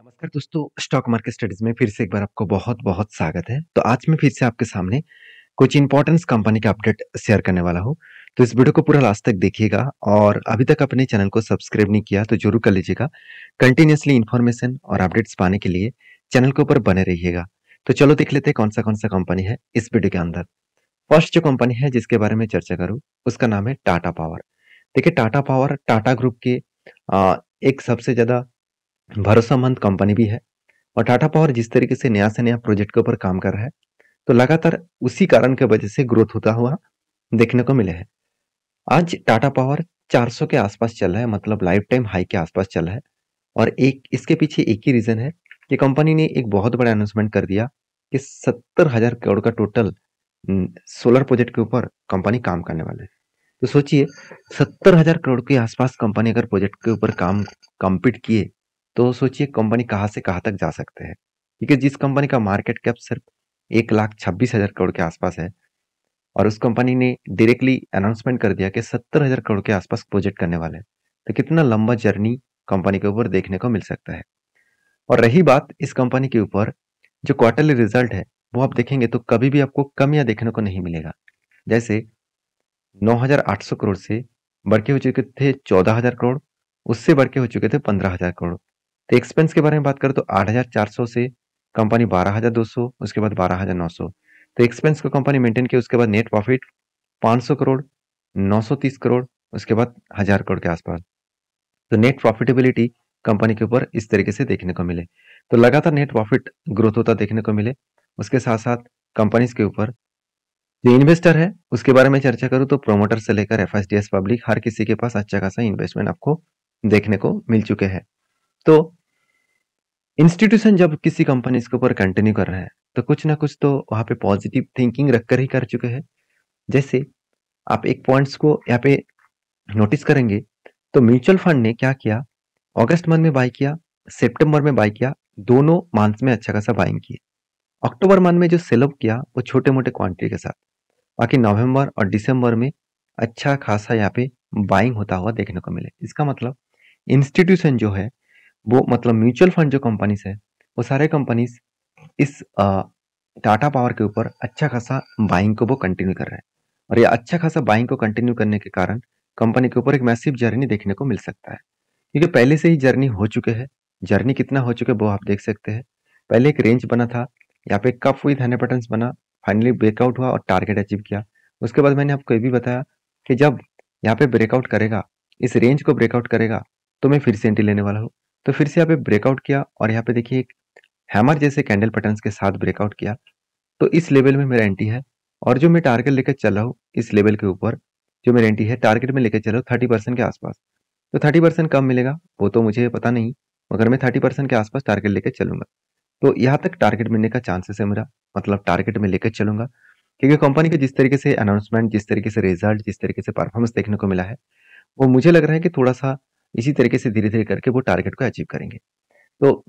नमस्कार दोस्तों stock market studies में फिर से एक बार आपको बहुत बहुत स्वागत है तो आज मैं फिर से आपके सामने कुछ इंपॉर्टेंस कंपनी का अपडेट शेयर करने वाला हूँ तो इस वीडियो को पूरा लास्ट तक देखिएगा और अभी तक अपने चैनल को सब्सक्राइब नहीं किया तो जरूर कर लीजिएगा कंटिन्यूसली इन्फॉर्मेशन और अपडेट्स पाने के लिए चैनल के ऊपर बने रहिएगा तो चलो देख लेते हैं कौन सा कौन सा कंपनी है इस वीडियो के अंदर फर्स्ट जो कंपनी है जिसके बारे में चर्चा करूँ उसका नाम है टाटा पावर देखिए टाटा पावर टाटा ग्रुप के एक सबसे ज़्यादा भरोसामंद कंपनी भी है और टाटा पावर जिस तरीके से नया से नया प्रोजेक्ट के ऊपर काम कर रहा है तो लगातार उसी कारण के वजह से ग्रोथ होता हुआ देखने को मिले है आज टाटा पावर 400 के आसपास चल रहा है मतलब लाइफ टाइम हाई के आसपास चल रहा है और एक इसके पीछे एक ही रीज़न है कि कंपनी ने एक बहुत बड़ा अनाउंसमेंट कर दिया कि सत्तर हजार करोड़ का टोटल सोलर प्रोजेक्ट के ऊपर कंपनी काम करने वाले है तो सोचिए सत्तर हजार करोड़ के आसपास कंपनी अगर प्रोजेक्ट के ऊपर काम कंप्लीट किए तो सोचिए कंपनी कहाँ से कहाँ तक जा सकते हैं क्योंकि जिस कंपनी का मार्केट कैप सिर्फ एक लाख छब्बीस हजार करोड़ के आसपास है और उस कंपनी ने डायरेक्टली अनाउंसमेंट कर दिया कि सत्तर हजार करोड़ के आसपास प्रोजेक्ट करने वाले हैं तो कितना लंबा जर्नी कंपनी के ऊपर देखने को मिल सकता है और रही बात इस कंपनी के ऊपर जो क्वार्टरली रिजल्ट है वो आप देखेंगे तो कभी भी आपको कमियां देखने को नहीं मिलेगा जैसे 9,800 करोड़ से बढ़ के हो चुके थे 14,000 करोड़ उससे बढ़ के हो चुके थे 15,000 करोड़ तो एक्सपेंस के बारे में बात करें तो 8,400 से कंपनी 12,200 उसके बाद 12,900 तो एक्सपेंस को कंपनी मेंटेन किया उसके बाद नेट प्रॉफिट 500 करोड़ 930 करोड़ उसके बाद हजार करोड़ के आसपास तो नेट प्रॉफिटेबिलिटी कंपनी के ऊपर इस तरीके से देखने को मिले तो लगातार नेट प्रॉफिट ग्रोथ होता देखने को मिले उसके साथ साथ कंपनीज के ऊपर जो इन्वेस्टर है उसके बारे में चर्चा करूँ तो प्रोमोटर से लेकर एफ पब्लिक हर किसी के पास अच्छा खासा इन्वेस्टमेंट आपको देखने को मिल चुके हैं तो इंस्टीट्यूशन जब किसी कंपनी के ऊपर कंटिन्यू कर रहे हैं तो कुछ ना कुछ तो वहाँ पे पॉजिटिव थिंकिंग रखकर ही कर चुके हैं जैसे आप एक पॉइंट्स को यहाँ पे नोटिस करेंगे तो म्यूचुअल फंड ने क्या किया अगस्त मंथ में बाई किया सितंबर में बाई किया दोनों मंथ में अच्छा खासा बाइंग किए अक्टूबर मंथ में जो सेलअप किया वो छोटे मोटे क्वांटिटी के साथ बाकी नवंबर और दिसंबर में अच्छा खासा यहाँ पे बाइंग होता हुआ देखने को मिले इसका मतलब इंस्टीट्यूशन जो है वो मतलब म्यूचुअल फंड जो कंपनीज है वो सारे कंपनीज इस टाटा पावर के ऊपर अच्छा खासा बाइंग को वो कंटिन्यू कर रहे हैं और ये अच्छा खासा बाइंग को कंटिन्यू करने के कारण कंपनी के ऊपर एक मैसिव जर्नी देखने को मिल सकता है क्योंकि पहले से ही जर्नी हो चुके हैं जर्नी कितना हो चुके वो आप देख सकते हैं पहले एक रेंज बना था यहाँ पे कप हुई हंड्रेड पैटर्न बना फाइनली ब्रेकआउट हुआ और टारगेट अचीव किया उसके बाद मैंने आपको ये भी बताया कि जब यहाँ पे ब्रेकआउट करेगा इस रेंज को ब्रेकआउट करेगा तो मैं फिर से एंट्री लेने वाला हूँ तो फिर से यहाँ पे ब्रेकआउट किया और यहाँ पे देखिए एक हैमर जैसे कैंडल पैटर्न के साथ ब्रेकआउट किया तो इस लेवल में मेरा एंट्री है और जो मैं टारगेट लेकर चल रहा हूँ इस लेवल के ऊपर जो मेरा एंट्री है टारगेट में लेकर चल रहा हूँ थर्टी परसेंट के आसपास तो थर्टी परसेंट कम मिलेगा वो तो मुझे पता नहीं मगर मैं थर्टी परसेंट के आसपास टारगेट लेकर चलूंगा तो यहाँ तक टारगेट मिलने का चांसेस है मेरा मतलब टारगेट में लेकर चलूंगा क्योंकि कंपनी के जिस तरीके से अनाउंसमेंट जिस तरीके से रिजल्ट जिस तरीके से परफॉर्मेंस देखने को मिला है वो मुझे लग रहा है कि थोड़ा सा इसी तरीके से धीरे धीरे करके वो टारगेट को अचीव करेंगे तो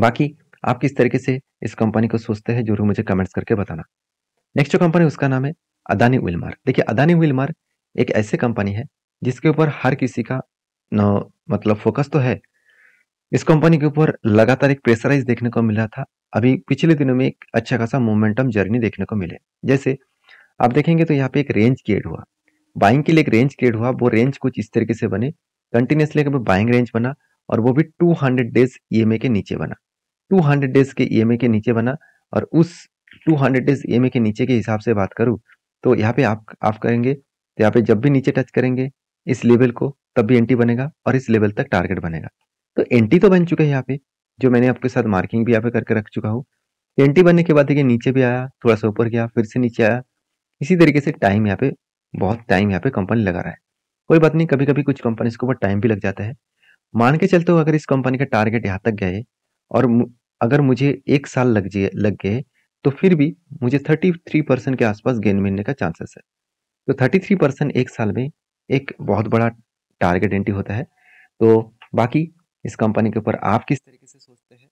बाकी आप किस तरीके से इस कंपनी को सोचते हैं जरूर मुझे कमेंट्स करके बताना नेक्स्ट जो कंपनी उसका नाम है अदानी विलमार देखिए अदानी विलमार एक ऐसे कंपनी है जिसके ऊपर हर किसी का मतलब फोकस तो है इस कंपनी के ऊपर लगातार एक प्रेशराइज देखने को मिला था अभी पिछले दिनों में एक अच्छा खासा मोमेंटम जर्नी देखने को मिले जैसे आप देखेंगे तो यहाँ पे एक रेंज क्रिएट हुआ बाइंग के लिए एक रेंज क्रिएट हुआ वो रेंज कुछ इस तरीके से बने कंटिन्यूसली अगर बाइंग रेंज बना और वो भी 200 डेज ईएमए के नीचे बना 200 डेज के ईएमए e के नीचे बना और उस 200 डेज ईएमए के नीचे के हिसाब से बात करूँ तो यहाँ पे आप आप करेंगे तो यहाँ पे जब भी नीचे टच करेंगे इस लेवल को तब भी एंटी बनेगा और इस लेवल तक टारगेट बनेगा तो एंटी तो बन चुका है यहाँ पे जो मैंने आपके साथ मार्किंग भी यहाँ पे करके रख चुका हूँ एंटी बनने के बाद देखिए नीचे भी आया थोड़ा सा ऊपर गया फिर से नीचे आया इसी तरीके से टाइम यहाँ पे बहुत टाइम यहाँ पे कंपनी लगा रहा है कोई बात नहीं कभी कभी कुछ कंपनीज के ऊपर टाइम भी लग जाता है मान के चलते हो अगर इस कंपनी का टारगेट यहाँ तक गए और अगर मुझे एक साल लग जाए लग गए तो फिर भी मुझे 33 परसेंट के आसपास गेन मिलने का चांसेस है तो 33 परसेंट एक साल में एक बहुत बड़ा टारगेट एंट्री होता है तो बाकी इस कंपनी के ऊपर आप किस तरीके से सोचते हैं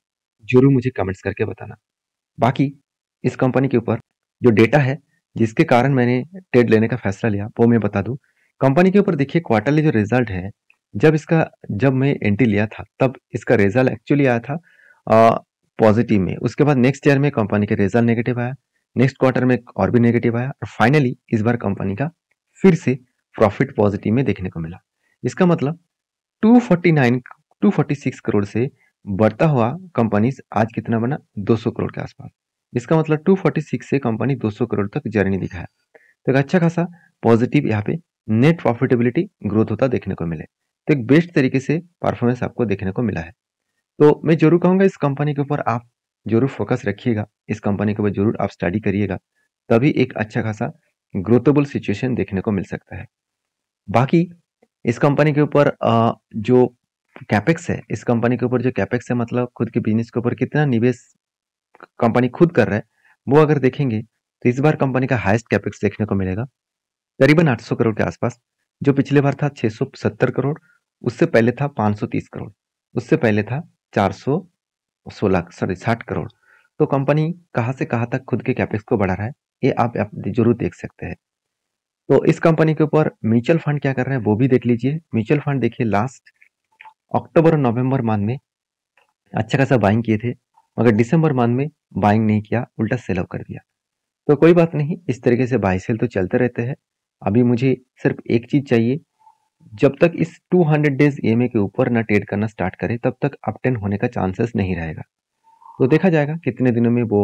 जरूर मुझे कमेंट्स करके बताना बाकी इस कंपनी के ऊपर जो डेटा है जिसके कारण मैंने ट्रेड लेने का फैसला लिया वो मैं बता दूँ कंपनी के ऊपर देखिए क्वार्टरली जो रिजल्ट है जब इसका जब मैं एंट्री लिया था तब इसका रिजल्ट एक्चुअली आया था पॉजिटिव में उसके बाद नेक्स्ट ईयर में कंपनी के रिजल्ट नेगेटिव आया नेक्स्ट क्वार्टर में और भी नेगेटिव आया और फाइनली इस बार कंपनी का फिर से प्रॉफिट पॉजिटिव में देखने को मिला इसका मतलब 249 246 करोड़ से बढ़ता हुआ कंपनीज आज कितना बना 200 करोड़ के आसपास इसका मतलब 246 से कंपनी 200 करोड़ तक जर्नी दिखाया तो एक अच्छा खासा पॉजिटिव यहाँ पे नेट प्रॉफिटेबिलिटी ग्रोथ होता देखने को मिले तो एक बेस्ट तरीके से परफॉर्मेंस आपको देखने को मिला है तो मैं जरूर कहूँगा इस कंपनी के ऊपर आप जरूर फोकस रखिएगा इस कंपनी के ऊपर जरूर आप स्टडी करिएगा तभी एक अच्छा खासा ग्रोथेबल सिचुएशन देखने को मिल सकता है बाकी इस कंपनी के ऊपर जो कैपेक्स है इस कंपनी के ऊपर जो कैपेक्स है मतलब खुद के बिजनेस के ऊपर कितना निवेश कंपनी खुद कर रहा है वो अगर देखेंगे तो इस बार कंपनी का हाईएस्ट कैपेक्स देखने को मिलेगा करीबन 800 करोड़ के आसपास जो पिछले बार था 670 करोड़ उससे पहले था 530 करोड़ उससे पहले था सोलह सॉरी साठ करोड़ तो कंपनी कहाँ से कहाँ तक खुद के कैपेक्स को बढ़ा रहा है ये आप, आप जरूर देख सकते हैं तो इस कंपनी के ऊपर म्यूचुअल फंड क्या कर रहे हैं वो भी देख लीजिए म्यूचुअल फंड देखिए लास्ट अक्टूबर और नवंबर माह में अच्छा खासा बाइंग किए थे मगर दिसंबर माह में बाइंग नहीं किया उल्टा सेल आउट कर दिया तो कोई बात नहीं इस तरीके से बाई सेल तो चलते रहते हैं अभी मुझे सिर्फ एक चीज़ चाहिए जब तक इस 200 डेज ई के ऊपर ना ट्रेड करना स्टार्ट करे तब तक अपटेन होने का चांसेस नहीं रहेगा तो देखा जाएगा कितने दिनों में वो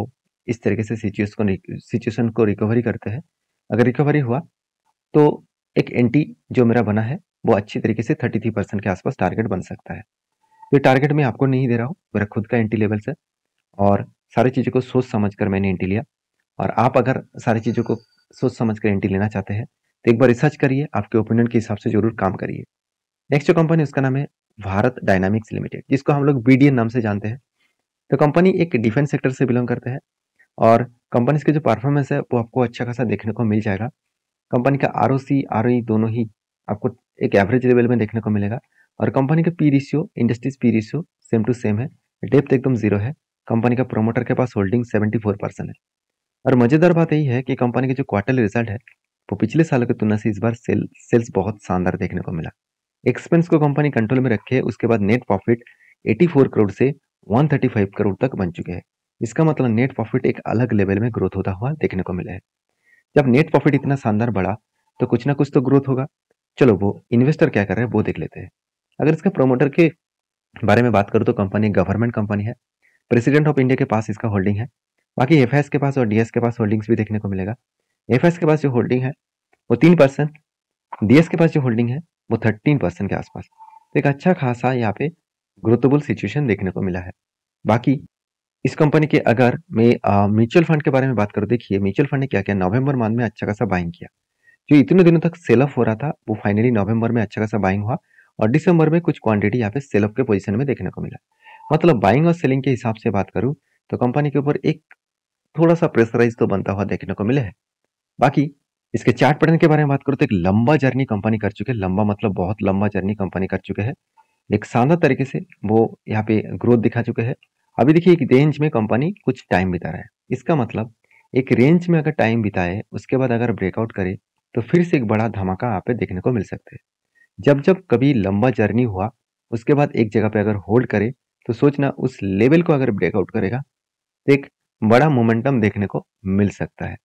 इस तरीके से सिचुएशन को सिचुएशन को रिकवरी करते हैं अगर रिकवरी हुआ तो एक एंटी जो मेरा बना है वो अच्छी तरीके से 33 परसेंट के आसपास टारगेट बन सकता है ये तो टारगेट मैं आपको नहीं दे रहा हूँ मेरा खुद का एंटी लेवल से और सारी चीज़ों को सोच समझ कर मैंने एंटी लिया और आप अगर सारी चीज़ों को सोच समझ कर एंटी लेना चाहते हैं तो एक बार रिसर्च करिए आपके ओपिनियन के हिसाब से जरूर काम करिए नेक्स्ट जो कंपनी उसका नाम है भारत डायनामिक्स लिमिटेड जिसको हम लोग बी नाम से जानते हैं तो कंपनी एक डिफेंस सेक्टर से बिलोंग करते हैं और कंपनी की जो परफॉर्मेंस है वो आपको अच्छा खासा देखने को मिल जाएगा कंपनी का आर ओ सी आर दोनों ही आपको एक एवरेज लेवल में देखने को मिलेगा और कंपनी का P ratio industries P ratio same to same है डेप्थ एकदम जीरो है कंपनी का प्रोमोटर के पास होल्डिंग सेवेंटी फोर परसेंट है और मज़ेदार बात यही है कि कंपनी का जो क्वार्टरली रिजल्ट है वो तो पिछले साल की तुलना से इस बार सेल सेल्स बहुत शानदार देखने को मिला एक्सपेंस को कंपनी कंट्रोल में रखे उसके बाद नेट प्रॉफिट 84 करोड़ से 135 करोड़ तक बन चुके हैं इसका मतलब नेट प्रॉफिट एक अलग लेवल में ग्रोथ होता हुआ देखने को मिला है जब नेट प्रॉफिट इतना शानदार बढ़ा तो कुछ ना कुछ तो ग्रोथ होगा चलो वो इन्वेस्टर क्या कर रहे हैं वो देख लेते हैं अगर इसके प्रोमोटर के बारे में बात करूँ तो कंपनी गवर्नमेंट कंपनी है प्रेसिडेंट ऑफ इंडिया के पास इसका होल्डिंग है बाकी एफ के पास और डीएस के पास होल्डिंग्स भी देखने को मिलेगा एफ के पास जो होल्डिंग है वो तीन परसेंट डी के पास जो होल्डिंग है वो थर्टीन परसेंट के आसपास तो एक अच्छा खासा यहाँ पे ग्रोथेबल सिचुएशन देखने को मिला है बाकी इस कंपनी के अगर मैं म्यूचुअल फंड के बारे में बात करूँ देखिए म्यूचुअल फंड ने क्या किया नवंबर मंथ में अच्छा खासा बाइंग किया जो इतने दिनों तक सेल ऑफ हो रहा था वो फाइनली नवंबर में अच्छा खासा बाइंग हुआ और दिसंबर में कुछ क्वांटिटी यहाँ पे सेल ऑफ के पोजिशन में देखने को मिला मतलब बाइंग और सेलिंग के हिसाब से बात करूँ तो कंपनी के ऊपर एक थोड़ा सा प्रेशराइज तो बनता हुआ देखने को मिले है बाकी इसके चार्ट पैटर्न के बारे में बात करो तो एक लंबा जर्नी कंपनी कर चुके हैं लंबा मतलब बहुत लंबा जर्नी कंपनी कर चुके हैं एक शानदार तरीके से वो यहाँ पे ग्रोथ दिखा चुके हैं अभी देखिए एक रेंज में कंपनी कुछ टाइम बिता रहा है इसका मतलब एक रेंज में अगर टाइम बिताए उसके बाद अगर ब्रेकआउट करे तो फिर से एक बड़ा धमाका आप देखने को मिल सकते हैं जब जब कभी लंबा जर्नी हुआ उसके बाद एक जगह पे अगर होल्ड करे तो सोचना उस लेवल को अगर ब्रेकआउट करेगा तो एक बड़ा मोमेंटम देखने को मिल सकता है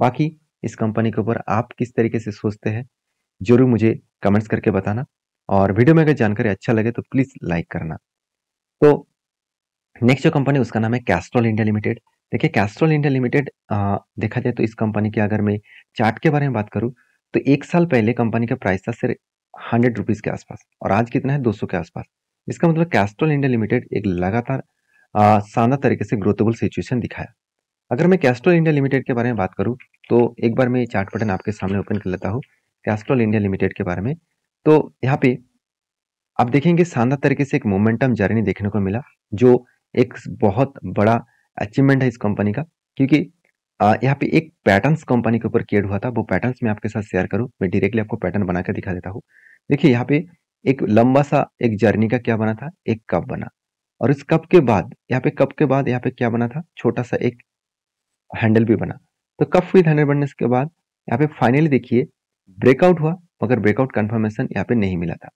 बाकी इस कंपनी के ऊपर आप किस तरीके से सोचते हैं जरूर मुझे कमेंट्स करके बताना और वीडियो में अगर जानकारी अच्छा लगे तो प्लीज़ लाइक करना तो नेक्स्ट जो कंपनी उसका नाम है कैस्ट्रोल इंडिया लिमिटेड देखिए कैस्ट्रोल इंडिया लिमिटेड देखा जाए तो इस कंपनी की अगर मैं चार्ट के बारे में बात करूँ तो एक साल पहले कंपनी का प्राइस था सिर्फ हंड्रेड रुपीज़ के आसपास और आज कितना है दो के आसपास इसका मतलब कैस्ट्रोल इंडिया लिमिटेड एक लगातार शानदार तरीके से ग्रोथेबल सिचुएशन दिखाया अगर मैं कैस्ट्रोल इंडिया लिमिटेड के बारे में बात करूँ तो एक बार मैं चार्ट पैटर्न आपके सामने ओपन कर लेता हूँ कैस्ट्रोल इंडिया लिमिटेड के बारे में तो यहाँ पे आप देखेंगे शानदार तरीके से एक मोमेंटम जर्नी देखने को मिला जो एक बहुत बड़ा अचीवमेंट है इस कंपनी का क्योंकि यहाँ पे एक पैटर्न्स कंपनी के ऊपर केड हुआ था वो पैटर्न्स मैं आपके साथ शेयर करूँ मैं डायरेक्टली आपको पैटर्न बनाकर दिखा देता हूँ देखिए यहाँ पे एक लंबा सा एक जर्नी का क्या बना था एक कप बना और इस कप के बाद यहाँ पे कप के बाद यहाँ पे क्या बना था छोटा सा एक हैंडल भी बना तो कफ विद हैंडल बनने के बाद यहाँ पे फाइनली देखिए ब्रेकआउट हुआ मगर ब्रेकआउट कन्फर्मेशन यहाँ पे नहीं मिला था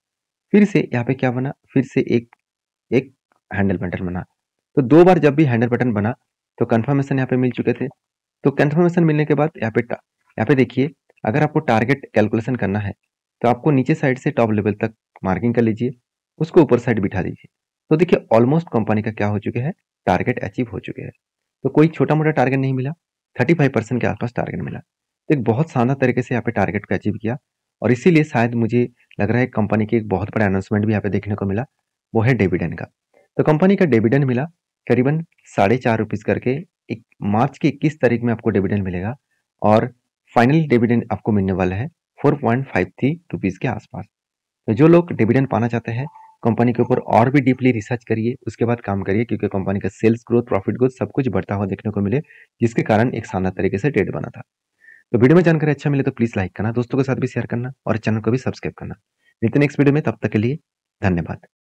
फिर से यहाँ पे क्या बना फिर से एक एक हैंडल बटन बना तो दो बार जब भी हैंडल बटन बना तो कन्फर्मेशन यहाँ पे मिल चुके थे तो कन्फर्मेशन मिलने के बाद यहाँ पे यहाँ पे देखिए अगर आपको टारगेट कैलकुलेशन करना है तो आपको नीचे साइड से टॉप लेवल तक मार्किंग कर लीजिए उसको ऊपर साइड बिठा दीजिए तो देखिए ऑलमोस्ट कंपनी का क्या हो चुके हैं टारगेट अचीव हो चुके हैं तो कोई छोटा मोटा टारगेट नहीं मिला थर्टी फाइव परसेंट के आसपास टारगेट मिला तो एक बहुत शानदार तरीके से यहाँ पे टारगेट को अचीव किया और इसीलिए शायद मुझे लग रहा है कंपनी के एक बहुत बड़ा अनाउंसमेंट भी यहाँ पे देखने को मिला वो है डेविडेंड का तो कंपनी का डेविडेंड मिला करीबन साढ़े चार रुपीज़ करके एक मार्च की इक्कीस तारीख में आपको डिविडेंड मिलेगा और फाइनल डिविडेंड आपको मिलने वाला है four point five three rupees के आसपास तो जो लोग डिविडेंड पाना चाहते हैं कंपनी के ऊपर और भी डीपली रिसर्च करिए उसके बाद काम करिए क्योंकि कंपनी का सेल्स ग्रोथ प्रॉफिट ग्रोथ सब कुछ बढ़ता हुआ देखने को मिले जिसके कारण एक शानदार तरीके से ट्रेड बना था तो वीडियो में जानकारी अच्छा मिले तो प्लीज़ लाइक करना दोस्तों के साथ भी शेयर करना और चैनल को भी सब्सक्राइब करना मिलते नेक्स्ट वीडियो में तब तक के लिए धन्यवाद